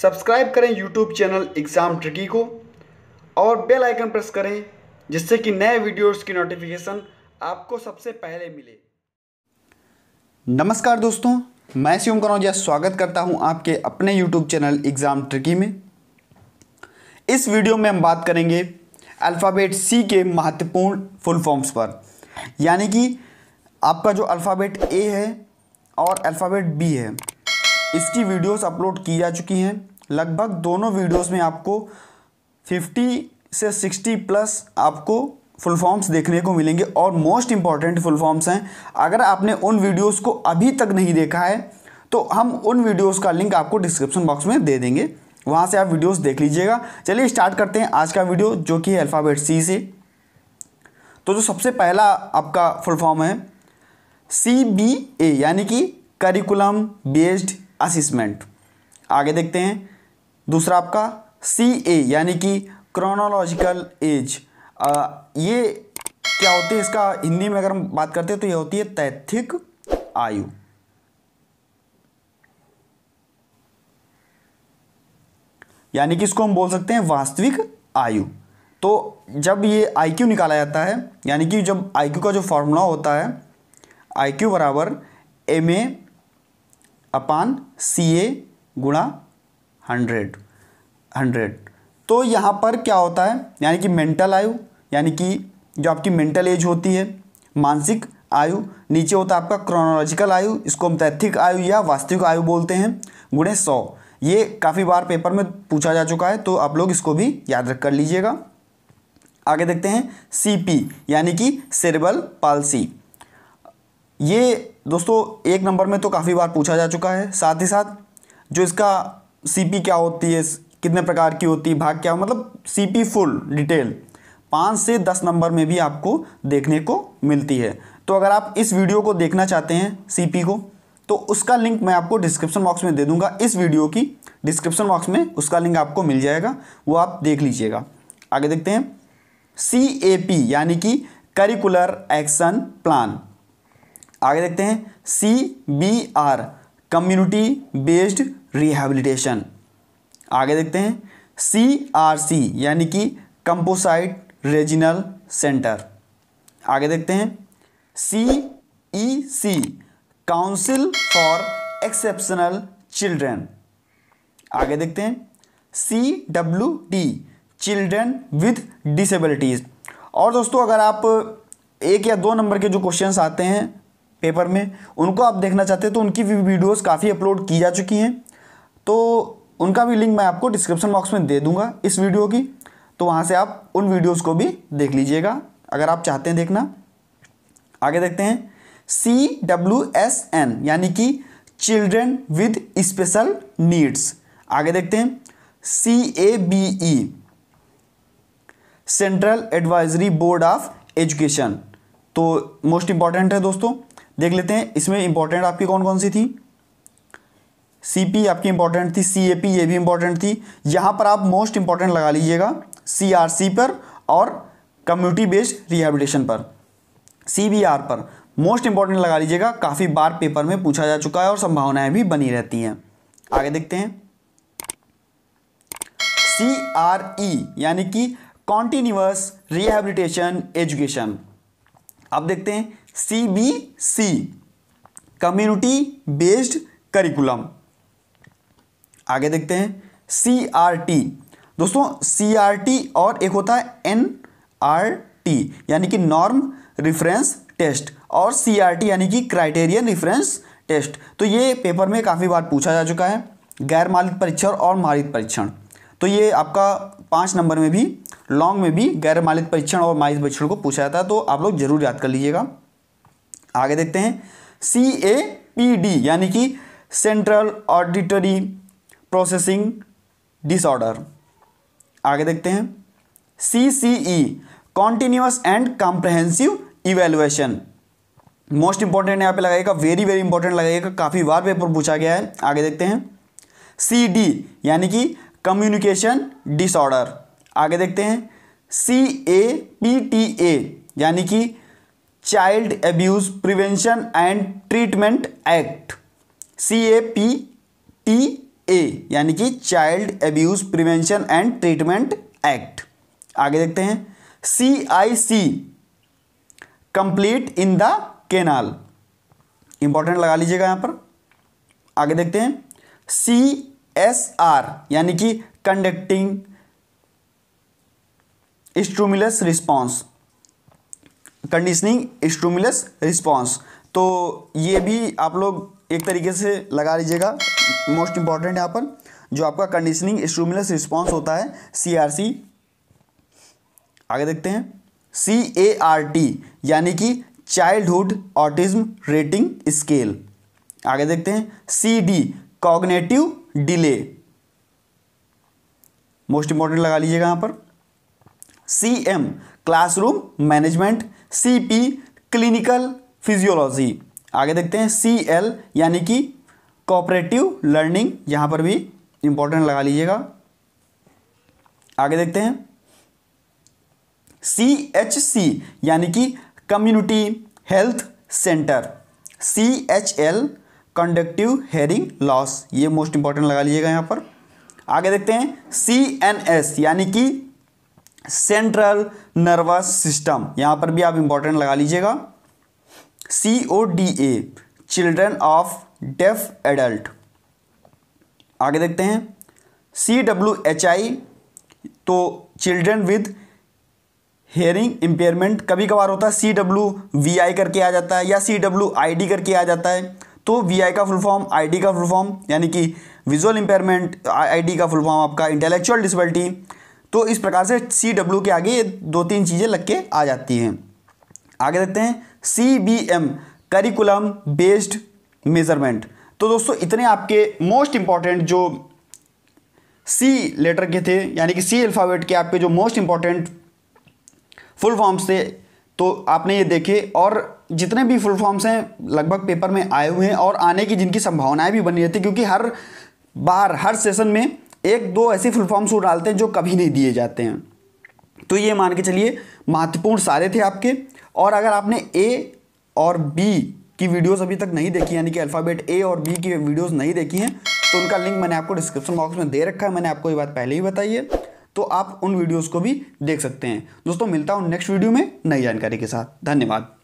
subscribe करें YouTube channel exam tricky को और बेल आइकन प्रेस करें जिससे कि नए वीडियोस की नोटिफिकेशन आपको सबसे पहले मिले नमस्कार दोस्तों मैं श्यूम कनौजिया स्वागत करता हूं आपके अपने यूट्यूब चैनल एग्ज़ाम ट्रिकी में इस वीडियो में हम बात करेंगे अल्फ़ाबेट सी के महत्वपूर्ण फुल फॉर्म्स पर यानी कि आपका जो अल्फ़ाबेट ए है और अल्फ़ाबेट बी है इसकी वीडियोस अपलोड की जा चुकी हैं लगभग दोनों वीडियोस में आपको 50 से 60 प्लस आपको फुल फॉर्म्स देखने को मिलेंगे और मोस्ट इम्पॉर्टेंट फुल फॉर्म्स हैं अगर आपने उन वीडियोस को अभी तक नहीं देखा है तो हम उन वीडियोस का लिंक आपको डिस्क्रिप्शन बॉक्स में दे देंगे वहाँ से आप वीडियोस देख लीजिएगा चलिए स्टार्ट करते हैं आज का वीडियो जो कि है अल्फ़ाबेट सी से तो जो सबसे पहला आपका फुल फॉर्म है सी बी ए यानी कि करिकुलम बेस्ड असिसमेंट आगे देखते हैं दूसरा आपका सी ए यानी कि क्रोनोलॉजिकल एज ये क्या होती है इसका हिंदी में अगर हम बात करते हैं तो ये होती है तैथिक आयु यानी कि इसको हम बोल सकते हैं वास्तविक आयु तो जब ये आई क्यू निकाला जाता है यानी कि जब आई क्यू का जो फॉर्मूला होता है आई क्यू बराबर एम ए अपान सी ए गुणा हंड्रेड हंड्रेड तो यहाँ पर क्या होता है यानी कि मेंटल आयु यानी कि जो आपकी मेंटल एज होती है मानसिक आयु नीचे होता है आपका क्रोनोलॉजिकल आयु इसको हम तैथिक आयु या वास्तविक आयु बोलते हैं गुणे सौ ये काफ़ी बार पेपर में पूछा जा चुका है तो आप लोग इसको भी याद रख कर लीजिएगा आगे देखते हैं सी यानी कि सेरेबल पालसी ये दोस्तों एक नंबर में तो काफ़ी बार पूछा जा चुका है साथ ही साथ जो इसका सीपी क्या होती है कितने प्रकार की होती है भाग क्या मतलब सीपी फुल डिटेल पाँच से दस नंबर में भी आपको देखने को मिलती है तो अगर आप इस वीडियो को देखना चाहते हैं सी को तो उसका लिंक मैं आपको डिस्क्रिप्शन बॉक्स में दे दूंगा इस वीडियो की डिस्क्रिप्शन बॉक्स में उसका लिंक आपको मिल जाएगा वो आप देख लीजिएगा आगे देखते हैं सी यानी कि करिकुलर एक्शन प्लान आगे देखते हैं C B R community based rehabilitation आगे देखते हैं सी आर सी यानी कि कंपोसाइट रीजनल सेंटर आगे देखते हैं C E C council for exceptional children आगे देखते हैं C W T children with disabilities और दोस्तों अगर आप एक या दो नंबर के जो क्वेश्चंस आते हैं पेपर में उनको आप देखना चाहते हैं तो उनकी भी वीडियोस काफ़ी अपलोड की जा चुकी हैं तो उनका भी लिंक मैं आपको डिस्क्रिप्शन बॉक्स में दे दूंगा इस वीडियो की तो वहाँ से आप उन वीडियोस को भी देख लीजिएगा अगर आप चाहते हैं देखना आगे देखते हैं सी डब्ल्यू एस एन यानी कि चिल्ड्रेन विद स्पेशल नीड्स आगे देखते हैं C A B E central advisory board of education तो मोस्ट इंपॉर्टेंट है दोस्तों देख लेते हैं इसमें इंपॉर्टेंट आपकी कौन कौन सी थी सी आपकी इंपॉर्टेंट थी सी ये भी इंपॉर्टेंट थी यहां पर आप मोस्ट इंपॉर्टेंट लगा लीजिएगा सी पर और कम्युनिटी बेस्ड रिहेबिलिटेशन पर सी पर मोस्ट इंपॉर्टेंट लगा लीजिएगा काफ़ी बार पेपर में पूछा जा चुका है और संभावनाएं भी बनी रहती हैं आगे देखते हैं सी आर ई यानी कि कॉन्टिन्यूस रिहेबिलिटेशन एजुकेशन अब देखते हैं C B C community based curriculum आगे देखते हैं सी आर टी दोस्तों सी आर टी और एक होता है एन आर टी यानी कि नॉर्म रिफरेंस टेस्ट और सी आर टी यानी कि क्राइटेरियन रिफरेंस टेस्ट तो ये पेपर में काफ़ी बार पूछा जा चुका है गैर मालित परीक्षण और मालित परीक्षण तो ये आपका पाँच नंबर में भी लॉन्ग में भी गैर मालित परीक्षण और मालित परीक्षण को पूछा जाता है तो आप लोग जरूर याद कर लीजिएगा आगे देखते हैं सी ए पी डी यानी कि सेंट्रल ऑडिटरी प्रोसेसिंग डिसऑर्डर आगे देखते हैं C C E continuous and comprehensive evaluation most important यहाँ पे लगाएगा वेरी वेरी इंपॉर्टेंट लगाएगा काफ़ी बार पेपर पूछा गया है आगे देखते हैं सी डी यानी कि कम्युनिकेशन डिसऑर्डर आगे देखते हैं C A P T A यानी कि child abuse prevention and treatment act C A P T A यानी कि child abuse prevention and treatment act आगे देखते हैं C I C complete in the canal important लगा लीजिएगा यहां पर आगे देखते हैं सी एस आर यानी कि conducting stimulus response conditioning stimulus response तो ये भी आप लोग एक तरीके से लगा लीजिएगा मोस्ट इंपॉर्टेंट यहाँ पर जो आपका कंडीशनिंग स्टूमुलस रिस्पॉन्स होता है सी आर सी आगे देखते हैं सी ए आर टी यानी कि चाइल्डहुड ऑटिज्म रेटिंग स्केल आगे देखते हैं C D cognitive delay most important लगा लीजिएगा यहाँ पर C M classroom management C P clinical physiology आगे देखते हैं सी एल यानी कि कॉपरेटिव लर्निंग यहाँ पर भी इंपॉर्टेंट लगा लीजिएगा आगे देखते हैं सी एच सी यानी कि community health centre C H L conductive hearing loss ये मोस्ट इंपॉर्टेंट लगा लीजिएगा यहाँ पर आगे देखते हैं सी एन एस यानी कि सेंट्रल नर्वस सिस्टम यहां पर भी आप इंपॉर्टेंट लगा लीजिएगा C O D A children of deaf adult आगे देखते हैं सी डब्ल्यू एच आई तो चिल्ड्रन विद हेयरिंग इंपेयरमेंट कभी कभार होता है सी डब्ल्यू वी आई करके आ जाता है या सी डब्ल्यू आई डी करके आ जाता है तो वी आई का फुल फॉर्म आई डी का फुल फॉर्म यानी कि विजुअल इंपेयरमेंट आई डी का फुल फॉर्म आपका इंटेलेक्चुअल डिसबिलिटी तो इस प्रकार से सी डब्ल्यू के आगे ये दो तीन चीज़ें लग के आ जाती हैं आगे देखते हैं C B M curriculum based measurement तो दोस्तों इतने आपके मोस्ट इम्पॉर्टेंट जो सी लेटर के थे यानी कि सी अल्फ़ाबेट के आपके जो मोस्ट इम्पॉर्टेंट फुल फॉर्म्स थे तो आपने ये देखे और जितने भी फुल फॉर्म्स हैं लगभग पेपर में आए हुए हैं और आने की जिनकी संभावनाएं भी बनी रहती क्योंकि हर बार हर सेशन में एक दो ऐसी फुल फॉर्म्स वो डालते हैं जो कभी नहीं दिए जाते हैं तो ये मान के चलिए महत्वपूर्ण सारे थे आपके और अगर आपने ए और बी की वीडियोस अभी तक नहीं देखी यानी कि अल्फ़ाबेट ए और बी की वीडियोस नहीं देखी हैं तो उनका लिंक मैंने आपको डिस्क्रिप्शन बॉक्स में दे रखा है मैंने आपको ये बात पहले ही बताई है तो आप उन वीडियोज़ को भी देख सकते हैं दोस्तों मिलता हूँ नेक्स्ट वीडियो में नई जानकारी के साथ धन्यवाद